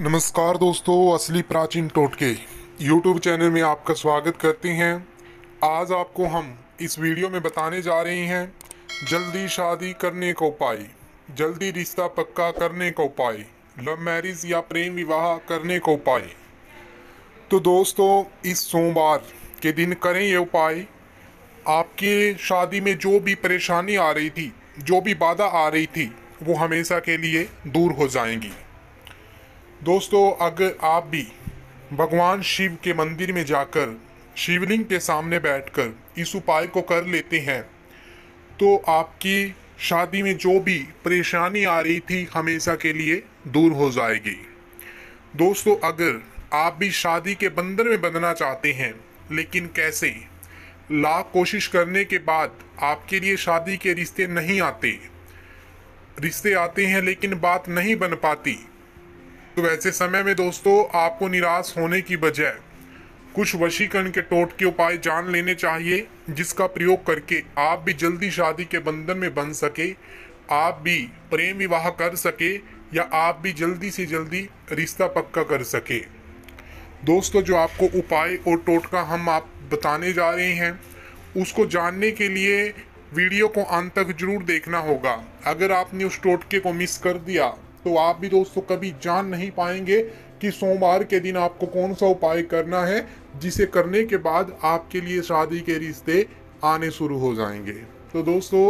नमस्कार दोस्तों असली प्राचीन टोटके YouTube चैनल में आपका स्वागत करते हैं आज आपको हम इस वीडियो में बताने जा रहे हैं जल्दी शादी करने का उपाय जल्दी रिश्ता पक्का करने का उपाय लव मैरिज या प्रेम विवाह करने का उपाय तो दोस्तों इस सोमवार के दिन करें ये उपाय आपके शादी में जो भी परेशानी आ रही थी जो भी बाधा आ रही थी वो हमेशा के लिए दूर हो जाएंगी दोस्तों अगर आप भी भगवान शिव के मंदिर में जाकर शिवलिंग के सामने बैठकर इस उपाय को कर लेते हैं तो आपकी शादी में जो भी परेशानी आ रही थी हमेशा के लिए दूर हो जाएगी दोस्तों अगर आप भी शादी के बंधन में बंधना चाहते हैं लेकिन कैसे लाख कोशिश करने के बाद आपके लिए शादी के रिश्ते नहीं आते रिश्ते आते हैं लेकिन बात नहीं बन पाती तो वैसे समय में दोस्तों आपको निराश होने की बजाय कुछ वशीकरण के टोट के उपाय जान लेने चाहिए जिसका प्रयोग करके आप भी जल्दी शादी के बंधन में बन सके आप भी प्रेम विवाह कर सके या आप भी जल्दी से जल्दी रिश्ता पक्का कर सके दोस्तों जो आपको उपाय और टोटका हम आप बताने जा रहे हैं उसको जानने के लिए वीडियो को अंत तक जरूर देखना होगा अगर आपने उस टोटके को मिस कर दिया तो आप भी दोस्तों कभी जान नहीं पाएंगे कि सोमवार के दिन आपको कौन सा उपाय करना है जिसे करने के बाद आपके लिए शादी के रिश्ते आने शुरू हो जाएंगे तो दोस्तों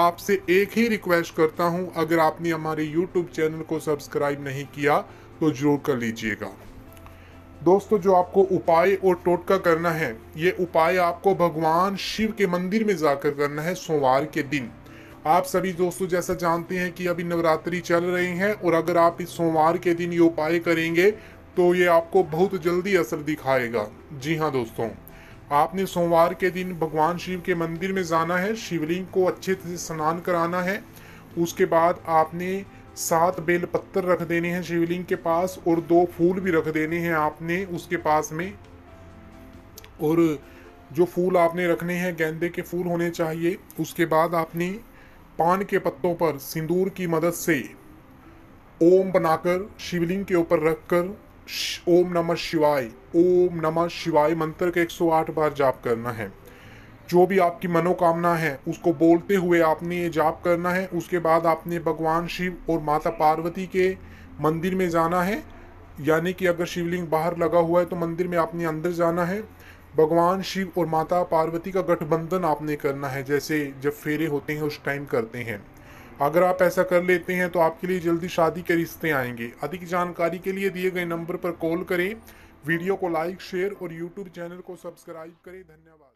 आपसे एक ही रिक्वेस्ट करता हूं अगर आपने हमारे यूट्यूब चैनल को सब्सक्राइब नहीं किया तो ज़रूर कर लीजिएगा दोस्तों जो आपको उपाय और टोटका करना है ये उपाय आपको भगवान शिव के मंदिर में जाकर करना है सोमवार के दिन आप सभी दोस्तों जैसा जानते हैं कि अभी नवरात्रि चल रही हैं और अगर आप इस सोमवार के दिन ये उपाय करेंगे तो ये आपको बहुत जल्दी असर दिखाएगा जी हाँ दोस्तों आपने सोमवार के दिन भगवान शिव के मंदिर में जाना है शिवलिंग को अच्छे से स्नान कराना है उसके बाद आपने सात बेल पत्थर रख देने हैं शिवलिंग के पास और दो फूल भी रख देने हैं आपने उसके पास में और जो फूल आपने रखने हैं गेंदे के फूल होने चाहिए उसके बाद आपने पान के पत्तों पर सिंदूर की मदद से ओम बनाकर शिवलिंग के ऊपर रखकर ओम नमः शिवाय ओम नमः शिवाय मंत्र के 108 बार जाप करना है जो भी आपकी मनोकामना है उसको बोलते हुए आपने ये जाप करना है उसके बाद आपने भगवान शिव और माता पार्वती के मंदिर में जाना है यानी कि अगर शिवलिंग बाहर लगा हुआ है तो मंदिर में आपने अंदर जाना है भगवान शिव और माता पार्वती का गठबंधन आपने करना है जैसे जब फेरे होते हैं उस टाइम करते हैं अगर आप ऐसा कर लेते हैं तो आपके लिए जल्दी शादी के रिश्ते आएंगे अधिक जानकारी के लिए दिए गए नंबर पर कॉल करें वीडियो को लाइक शेयर और यूट्यूब चैनल को सब्सक्राइब करें धन्यवाद